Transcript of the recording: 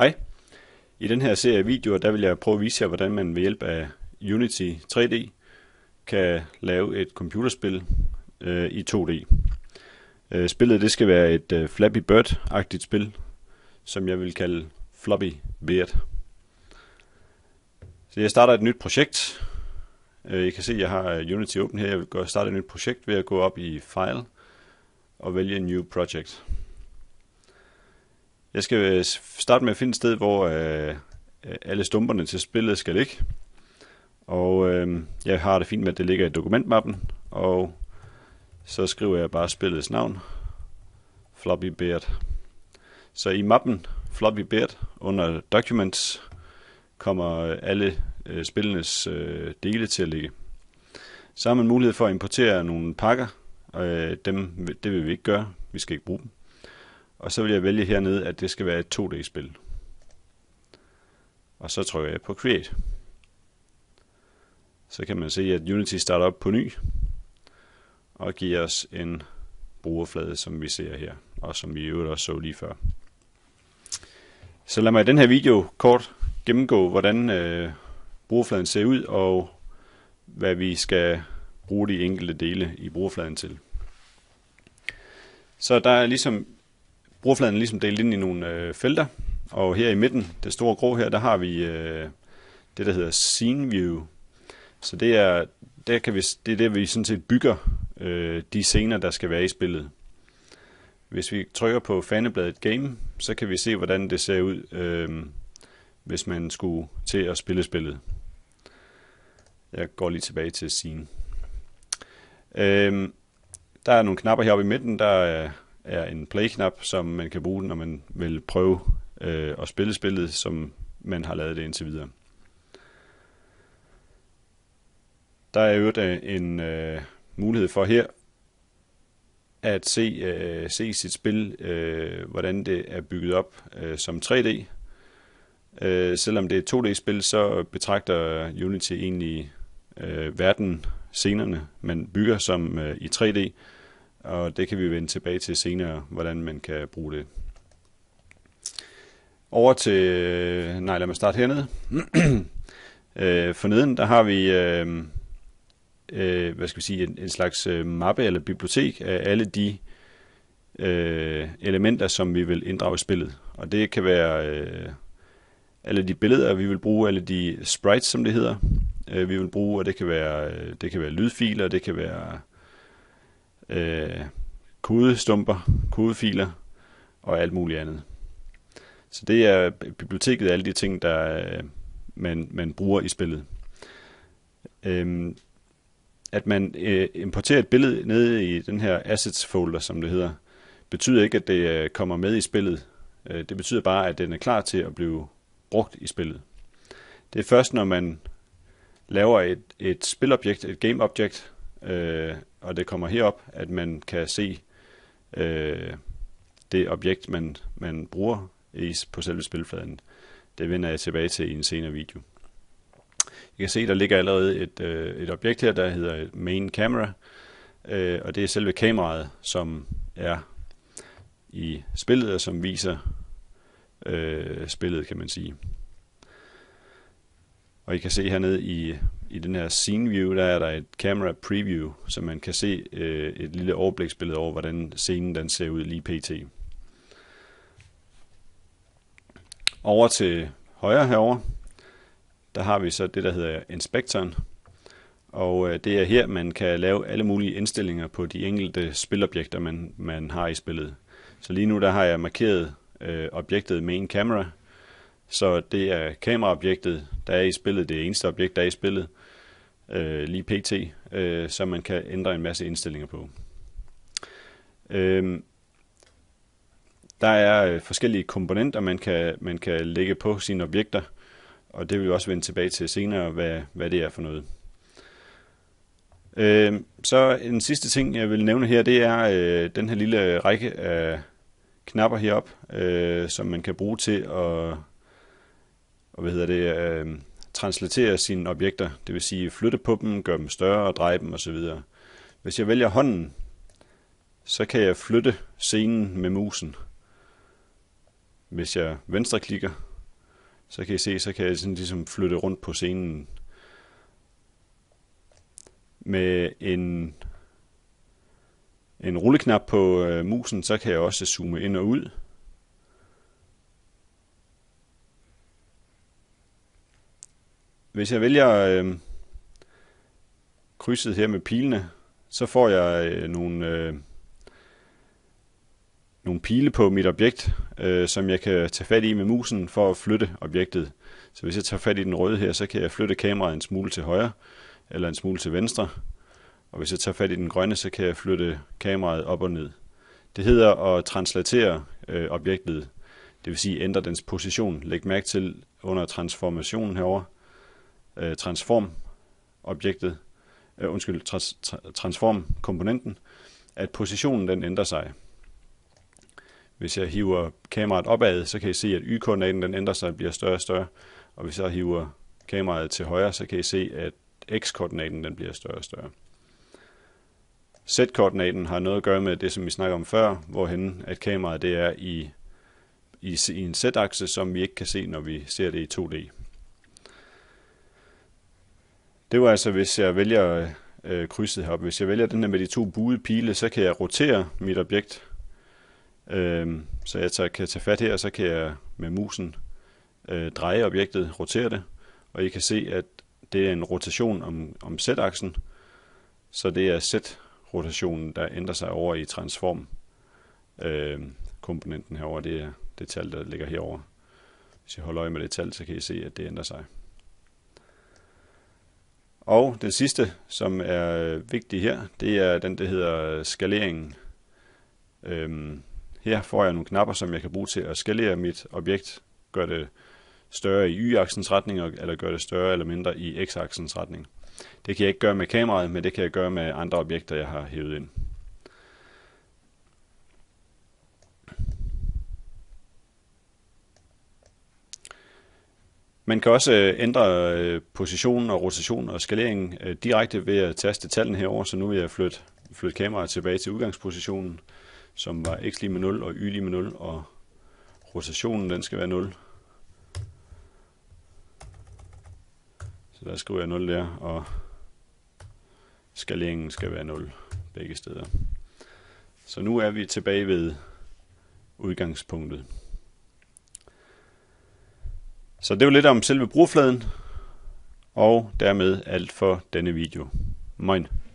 Hej. I den her serie af videoer, der vil jeg prøve at vise jer, hvordan man ved hjælp af Unity 3D kan lave et computerspil øh, i 2D. Øh, spillet det skal være et øh, Flappy Bird-agtigt spil, som jeg vil kalde Floppy Bird. Så jeg starter et nyt projekt. Øh, I kan se, at jeg har øh, Unity åben her. Jeg vil starte et nyt projekt ved at gå op i File og vælge New Project. Jeg skal øh, starte med at finde et sted, hvor øh, øh, alle stumperne til spillet skal ligge. Og øh, jeg har det fint med, at det ligger i dokumentmappen, og så skriver jeg bare spillets navn, Floppy Beard. Så i mappen Floppy Beard under Documents kommer øh, alle øh, spillenes øh, dele til at ligge. Så har man mulighed for at importere nogle pakker, øh, dem, det vil vi ikke gøre. Vi skal ikke bruge dem. Og så vil jeg vælge hernede, at det skal være et 2D-spil. Og så trykker jeg på Create. Så kan man se, at Unity starter op på ny, og giver os en brugerflade, som vi ser her, og som vi i øvrigt også så lige før. Så lad mig i den her video kort gennemgå, hvordan øh, brugerfladen ser ud, og hvad vi skal bruge de enkelte dele i brugerfladen til. Så der er ligesom Brugerfladen er ligesom delt ind i nogle øh, felter, og her i midten, det store grå her, der har vi øh, det, der hedder Scene View. Så det er, der kan vi, det er der, vi sådan set bygger øh, de scener, der skal være i spillet. Hvis vi trykker på fanebladet Game, så kan vi se, hvordan det ser ud, øh, hvis man skulle til at spille spillet. Jeg går lige tilbage til scene. Øh, der er nogle knapper heroppe i midten, der er er en play-knap, som man kan bruge, når man vil prøve øh, at spille spillet, som man har lavet det indtil videre. Der er jo øh, en øh, mulighed for her at se, øh, se sit spil, øh, hvordan det er bygget op øh, som 3D. Øh, selvom det er et 2D-spil, så betragter Unity egentlig øh, verden, scenerne, man bygger som øh, i 3D og det kan vi vende tilbage til senere, hvordan man kan bruge det. Over til, øh, nej lad mig starte hernede. Øh, forneden der har vi øh, øh, hvad skal vi sige, en, en slags øh, mappe eller bibliotek af alle de øh, elementer, som vi vil inddrage i spillet. Og det kan være øh, alle de billeder, vi vil bruge, alle de sprites, som det hedder, øh, vi vil bruge, og det kan være, det kan være lydfiler, det kan være øh, kodestumper, kodefiler og alt muligt andet. Så det er biblioteket af alle de ting, der øh, man, man bruger i spillet. Øhm, at man øh, importerer et billede ned i den her assets folder, som det hedder, betyder ikke, at det øh, kommer med i spillet. Øh, det betyder bare, at den er klar til at blive brugt i spillet. Det er først, når man laver et, et spilobjekt, et gameobjekt, øh, og det kommer herop, at man kan se øh, det objekt, man, man bruger i, på selve spilfladen. Det vender jeg tilbage til i en senere video. I kan se, der ligger allerede et, øh, et objekt her, der hedder main camera, øh, og det er selve kameraet, som er i spillet, og som viser øh, spillet, kan man sige. Og I kan se hernede i, i den her scene view, der er der et camera preview, så man kan se øh, et lille overbliksbillede over, hvordan scenen den ser ud lige pt. Over til højre herover, der har vi så det, der hedder inspektoren. Og øh, det er her, man kan lave alle mulige indstillinger på de enkelte spilobjekter, man, man har i spillet. Så lige nu der har jeg markeret øh, objektet main camera, så det er kameraobjektet, der er i spillet, det eneste objekt, der er i spillet, øh, lige pt, øh, som man kan ændre en masse indstillinger på. Øh, der er øh, forskellige komponenter, man kan, man kan lægge på sine objekter, og det vil vi også vende tilbage til senere, hvad, hvad det er for noget. Øh, så en sidste ting, jeg vil nævne her, det er øh, den her lille række af knapper heroppe, øh, som man kan bruge til at og hvad hedder det, øh, translatere sine objekter, det vil sige flytte på dem, gøre dem større og dreje dem osv. Hvis jeg vælger hånden, så kan jeg flytte scenen med musen. Hvis jeg venstreklikker, så kan I se, så kan jeg sådan ligesom flytte rundt på scenen. Med en, en rulleknap på øh, musen, så kan jeg også zoome ind og ud. Hvis jeg vælger øh, krydset her med pilene, så får jeg øh, nogle, øh, nogle pile på mit objekt, øh, som jeg kan tage fat i med musen for at flytte objektet. Så hvis jeg tager fat i den røde her, så kan jeg flytte kameraet en smule til højre, eller en smule til venstre. Og hvis jeg tager fat i den grønne, så kan jeg flytte kameraet op og ned. Det hedder at translatere øh, objektet, det vil sige ændre dens position. Læg mærke til under transformationen herover øh, transform-objektet, øh, undskyld, trans, transform-komponenten, at positionen den ændrer sig. Hvis jeg hiver kameraet opad, så kan I se, at y-koordinaten den ændrer sig og bliver større og større. Og hvis jeg hiver kameraet til højre, så kan I se, at x-koordinaten den bliver større og større. Z-koordinaten har noget at gøre med det, som vi snakker om før, hvorhen at kameraet det er i, i, i en z-akse, som vi ikke kan se, når vi ser det i 2D. Det var altså, hvis jeg vælger øh, krydset heroppe. Hvis jeg vælger den her med de to buede pile, så kan jeg rotere mit objekt, øh, så jeg tager, kan tage fat her, og så kan jeg med musen øh, dreje objektet, rotere det, og I kan se, at det er en rotation om, om z-aksen, så det er z-rotationen, der ændrer sig over i transform øh, komponenten herover. Det er det tal, der ligger herover. Hvis I holder øje med det tal, så kan I se, at det ændrer sig. Og den sidste, som er vigtig her, det er den, der hedder skaleringen. Øhm, her får jeg nogle knapper, som jeg kan bruge til at skalere mit objekt, gør det større i y-aksens retning, eller gør det større eller mindre i x-aksens retning. Det kan jeg ikke gøre med kameraet, men det kan jeg gøre med andre objekter, jeg har hævet ind. Man kan også øh, ændre øh, positionen og rotation og skaleringen øh, direkte ved at taste tallene herover, så nu vil jeg flytte, flytte kameraet tilbage til udgangspositionen, som var x lige med 0 og y lige med 0, og rotationen den skal være 0. Så der skriver jeg 0 der, og skaleringen skal være 0 begge steder. Så nu er vi tilbage ved udgangspunktet. Så det var lidt om selve brugerfladen, og dermed alt for denne video. Moin.